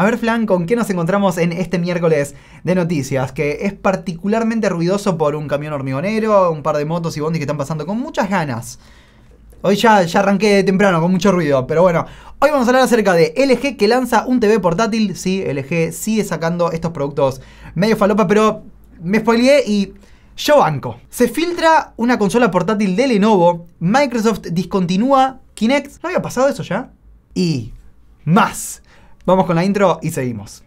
A ver, Flan, ¿con qué nos encontramos en este miércoles de noticias? Que es particularmente ruidoso por un camión hormigonero, un par de motos y bondis que están pasando con muchas ganas. Hoy ya, ya arranqué temprano con mucho ruido, pero bueno. Hoy vamos a hablar acerca de LG que lanza un TV portátil. Sí, LG sigue sacando estos productos medio falopa, pero me spoileé y yo banco. Se filtra una consola portátil de Lenovo. Microsoft discontinúa Kinect. ¿No había pasado eso ya? Y más. Vamos con la intro y seguimos.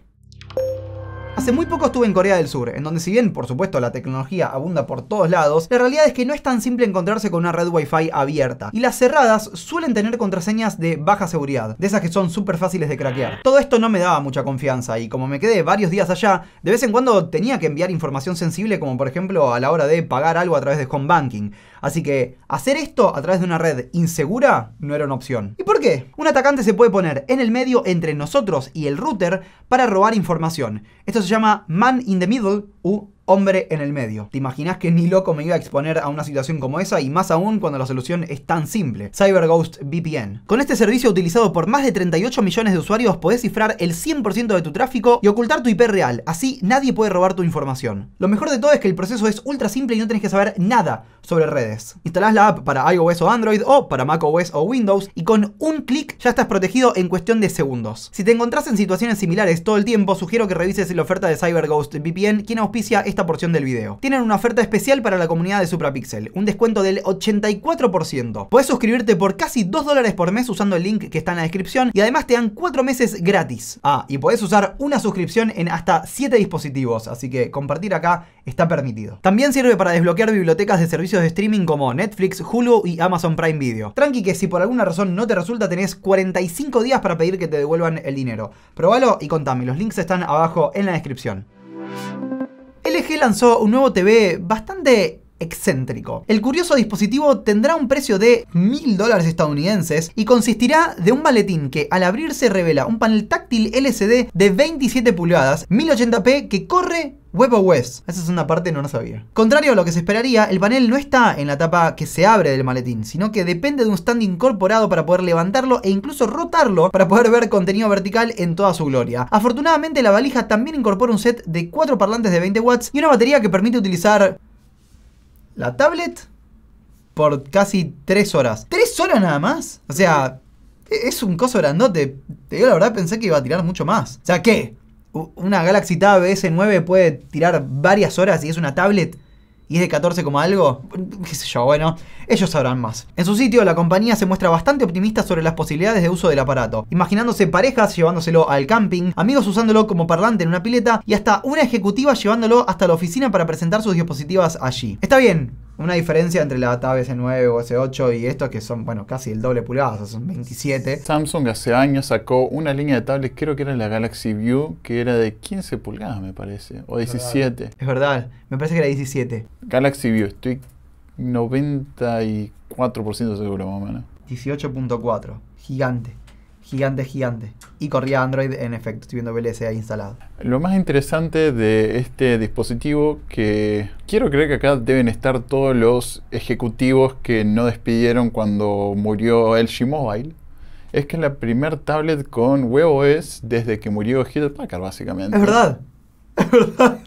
Hace muy poco estuve en Corea del Sur, en donde si bien por supuesto la tecnología abunda por todos lados, la realidad es que no es tan simple encontrarse con una red Wi-Fi abierta, y las cerradas suelen tener contraseñas de baja seguridad, de esas que son súper fáciles de craquear. Todo esto no me daba mucha confianza, y como me quedé varios días allá, de vez en cuando tenía que enviar información sensible como por ejemplo a la hora de pagar algo a través de home banking, Así que hacer esto a través de una red insegura no era una opción. ¿Y por qué? Un atacante se puede poner en el medio entre nosotros y el router para robar información. Esto se llama man in the middle u hombre en el medio. ¿Te imaginas que ni loco me iba a exponer a una situación como esa y más aún cuando la solución es tan simple? CyberGhost VPN. Con este servicio utilizado por más de 38 millones de usuarios podés cifrar el 100% de tu tráfico y ocultar tu IP real, así nadie puede robar tu información. Lo mejor de todo es que el proceso es ultra simple y no tenés que saber nada sobre redes. Instalás la app para iOS o Android o para macOS o Windows y con un clic ya estás protegido en cuestión de segundos. Si te encontrás en situaciones similares todo el tiempo, sugiero que revises la oferta de CyberGhost VPN, quien auspicia esta porción del video. Tienen una oferta especial para la comunidad de Suprapixel, un descuento del 84%. Puedes suscribirte por casi 2 dólares por mes usando el link que está en la descripción y además te dan 4 meses gratis. Ah, y puedes usar una suscripción en hasta 7 dispositivos, así que compartir acá está permitido. También sirve para desbloquear bibliotecas de servicios de streaming como Netflix, Hulu y Amazon Prime Video. Tranqui que si por alguna razón no te resulta tenés 45 días para pedir que te devuelvan el dinero. Probalo y contame, los links están abajo en la descripción. LG lanzó un nuevo TV bastante excéntrico. El curioso dispositivo tendrá un precio de 1000 dólares estadounidenses y consistirá de un maletín que al abrirse revela un panel táctil LCD de 27 pulgadas, 1080p que corre WebOS. Esa es una parte que no lo sabía. Contrario a lo que se esperaría, el panel no está en la tapa que se abre del maletín, sino que depende de un stand incorporado para poder levantarlo e incluso rotarlo para poder ver contenido vertical en toda su gloria. Afortunadamente la valija también incorpora un set de cuatro parlantes de 20 watts y una batería que permite utilizar la tablet por casi tres horas. ¿Tres horas nada más? O sea, e-, es un coso grandote. Yo la verdad pensé que iba a tirar mucho más. O sea, ¿qué? ¿Una Galaxy Tab S9 puede tirar varias horas y es una tablet? y es de 14, algo, qué sé yo, bueno, ellos sabrán más. En su sitio, la compañía se muestra bastante optimista sobre las posibilidades de uso del aparato, imaginándose parejas llevándoselo al camping, amigos usándolo como parlante en una pileta y hasta una ejecutiva llevándolo hasta la oficina para presentar sus diapositivas allí. Está bien, una diferencia entre la Tab S9 o S8 y estos que son, bueno, casi el doble pulgadas, son 27. Samsung hace años sacó una línea de tablets, creo que era la Galaxy View, que era de 15 pulgadas, me parece, o 17. Es verdad, me parece que era 17. Galaxy View, estoy 94% seguro más o menos. 18.4, gigante gigante, gigante. Y corría Android en efecto, estoy viendo VLC ahí instalado. Lo más interesante de este dispositivo que quiero creer que acá deben estar todos los ejecutivos que no despidieron cuando murió LG Mobile. Es que es la primer tablet con WebOS desde que murió Hewlett Packard, básicamente. Es verdad.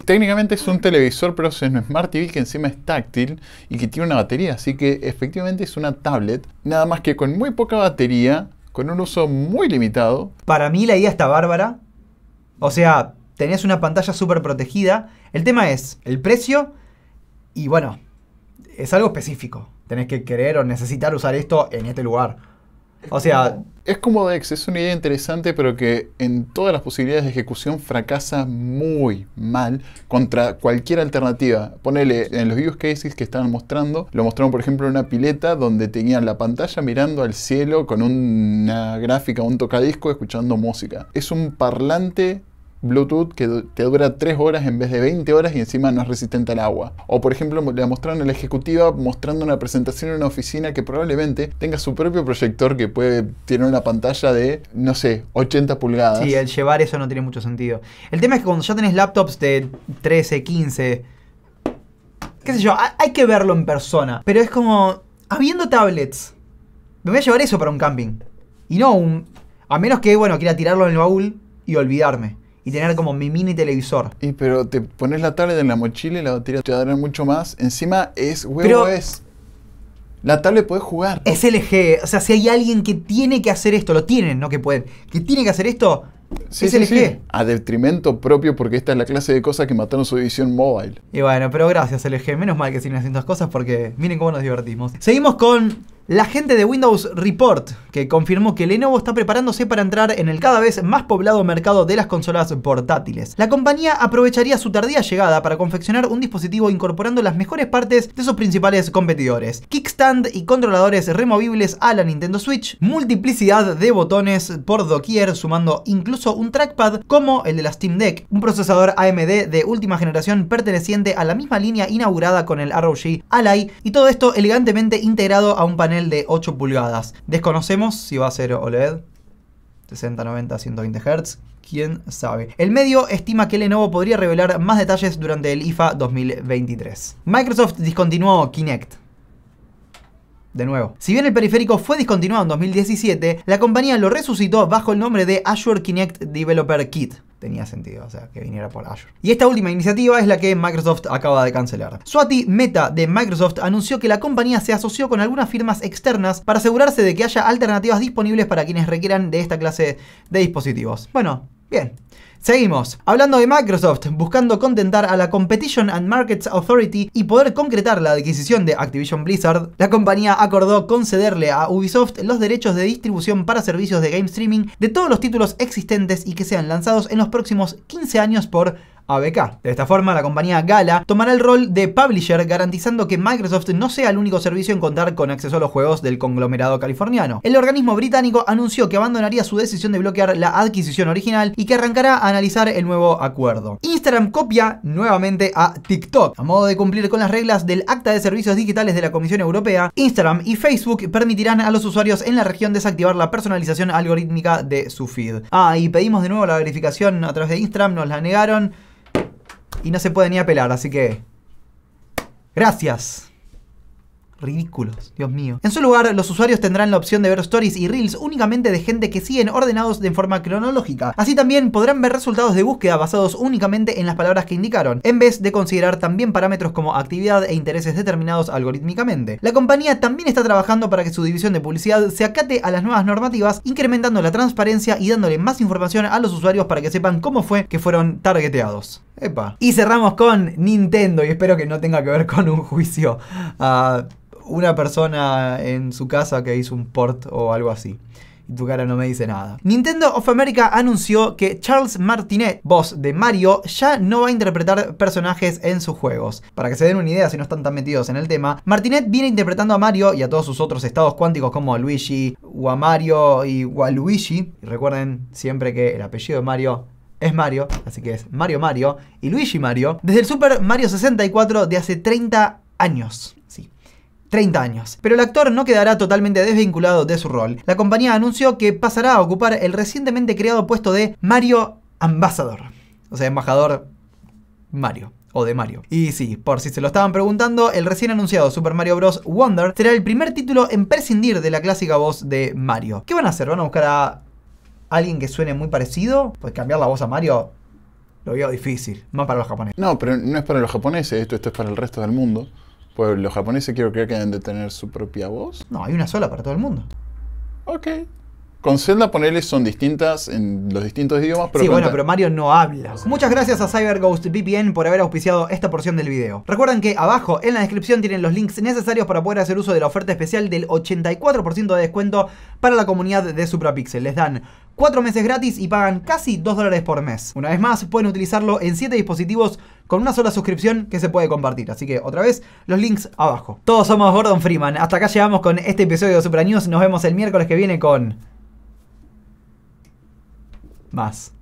Técnicamente es un televisor, pero es un Smart TV que encima es táctil y que tiene una batería, así que efectivamente es una tablet, nada más que con muy poca batería con un uso muy limitado. Para mí la idea está bárbara. O sea, tenés una pantalla súper protegida. El tema es el precio y bueno, es algo específico. Tenés que querer o necesitar usar esto en este lugar. O sea... Es como Dex, es una idea interesante, pero que en todas las posibilidades de ejecución fracasa muy mal contra cualquier alternativa. Ponele, en los use cases que estaban mostrando, lo mostraron por ejemplo en una pileta donde tenían la pantalla mirando al cielo con una gráfica, un tocadisco, escuchando música. Es un parlante Bluetooth que te dura 3 horas en vez de 20 horas y encima no es resistente al agua. O por ejemplo, le mostraron a la ejecutiva mostrando una presentación en una oficina que probablemente tenga su propio proyector que puede tener una pantalla de, no sé, 80 pulgadas. Sí, el llevar eso no tiene mucho sentido. El tema es que cuando ya tenés laptops de 13, 15, qué sé yo, hay que verlo en persona. Pero es como, habiendo tablets, me voy a llevar eso para un camping. Y no un... A menos que, bueno, quiera tirarlo en el baúl y olvidarme y tener como mi mini televisor. Y pero te pones la tablet en la mochila y la batería te va a dar mucho más. Encima es huevo es. La tablet podés jugar. Es LG. O sea, si hay alguien que tiene que hacer esto, lo tienen, no que pueden. Que tiene que hacer esto, es LG. A detrimento propio porque esta es la clase de cosas que mataron su división mobile. Y bueno, pero gracias LG. Menos mal que siguen haciendo estas cosas porque miren cómo nos divertimos. Seguimos con la gente de Windows Report, que confirmó que Lenovo está preparándose para entrar en el cada vez más poblado mercado de las consolas portátiles. La compañía aprovecharía su tardía llegada para confeccionar un dispositivo incorporando las mejores partes de sus principales competidores. Kickstand y controladores removibles a la Nintendo Switch, multiplicidad de botones por doquier, sumando incluso un trackpad como el de la Steam Deck, un procesador AMD de última generación perteneciente a la misma línea inaugurada con el ROG Ally, y todo esto elegantemente integrado a un panel de 8 pulgadas. Desconocemos si va a ser OLED, 60, 90, 120 Hz, quién sabe. El medio estima que Lenovo podría revelar más detalles durante el IFA 2023. Microsoft discontinuó Kinect. De nuevo. Si bien el periférico fue discontinuado en 2017, la compañía lo resucitó bajo el nombre de Azure Kinect Developer Kit tenía sentido, o sea, que viniera por Azure. Y esta última iniciativa es la que Microsoft acaba de cancelar. Swati Meta de Microsoft anunció que la compañía se asoció con algunas firmas externas para asegurarse de que haya alternativas disponibles para quienes requieran de esta clase de dispositivos. Bueno, bien. Seguimos. Hablando de Microsoft, buscando contentar a la Competition and Markets Authority y poder concretar la adquisición de Activision Blizzard, la compañía acordó concederle a Ubisoft los derechos de distribución para servicios de game streaming de todos los títulos existentes y que sean lanzados en los próximos 15 años por ABK. De esta forma, la compañía Gala tomará el rol de publisher garantizando que Microsoft no sea el único servicio en contar con acceso a los juegos del conglomerado californiano. El organismo británico anunció que abandonaría su decisión de bloquear la adquisición original y que arrancará a analizar el nuevo acuerdo. Instagram copia nuevamente a TikTok. A modo de cumplir con las reglas del Acta de Servicios Digitales de la Comisión Europea, Instagram y Facebook permitirán a los usuarios en la región desactivar la personalización algorítmica de su feed. Ah, y pedimos de nuevo la verificación a través de Instagram, nos la negaron y no se puede ni apelar, así que... Gracias. Ridículos, Dios mío. En su lugar, los usuarios tendrán la opción de ver stories y reels únicamente de gente que siguen ordenados de forma cronológica. Así también podrán ver resultados de búsqueda basados únicamente en las palabras que indicaron, en vez de considerar también parámetros como actividad e intereses determinados algorítmicamente. La compañía también está trabajando para que su división de publicidad se acate a las nuevas normativas, incrementando la transparencia y dándole más información a los usuarios para que sepan cómo fue que fueron targeteados. Epa. Y cerramos con Nintendo, y espero que no tenga que ver con un juicio a una persona en su casa que hizo un port o algo así. Y tu cara no me dice nada. Nintendo of America anunció que Charles Martinet, voz de Mario, ya no va a interpretar personajes en sus juegos. Para que se den una idea si no están tan metidos en el tema, Martinet viene interpretando a Mario y a todos sus otros estados cuánticos como a Luigi, o a Mario y a Luigi. Y recuerden siempre que el apellido de Mario es Mario, así que es Mario Mario y Luigi Mario, desde el Super Mario 64 de hace 30 años. Sí. 30 años. Pero el actor no quedará totalmente desvinculado de su rol. La compañía anunció que pasará a ocupar el recientemente creado puesto de Mario Ambassador. O sea, embajador Mario o de Mario. Y sí, por si se lo estaban preguntando, el recién anunciado Super Mario Bros. Wonder será el primer título en prescindir de la clásica voz de Mario. ¿Qué van a hacer? ¿Van a buscar a alguien que suene muy parecido, pues cambiar la voz a Mario lo veo difícil, más para los japoneses. No, pero no es para los japoneses, esto, esto es para el resto del mundo. Pues los japoneses quiero creer que deben de tener su propia voz. No, hay una sola para todo el mundo. Ok. Con Zelda, son distintas en los distintos idiomas, pero. Sí, bueno, pero Mario no habla. Muchas gracias a CyberGhost VPN por haber auspiciado esta porción del video. Recuerden que abajo en la descripción tienen los links necesarios para poder hacer uso de la oferta especial del 84% de descuento para la comunidad de Suprapixel. Les dan 4 meses gratis y pagan casi 2 dólares por mes. Una vez más, pueden utilizarlo en 7 dispositivos con una sola suscripción que se puede compartir. Así que otra vez, los links abajo. Todos somos Gordon Freeman. Hasta acá llegamos con este episodio de Supra News. Nos vemos el miércoles que viene con más.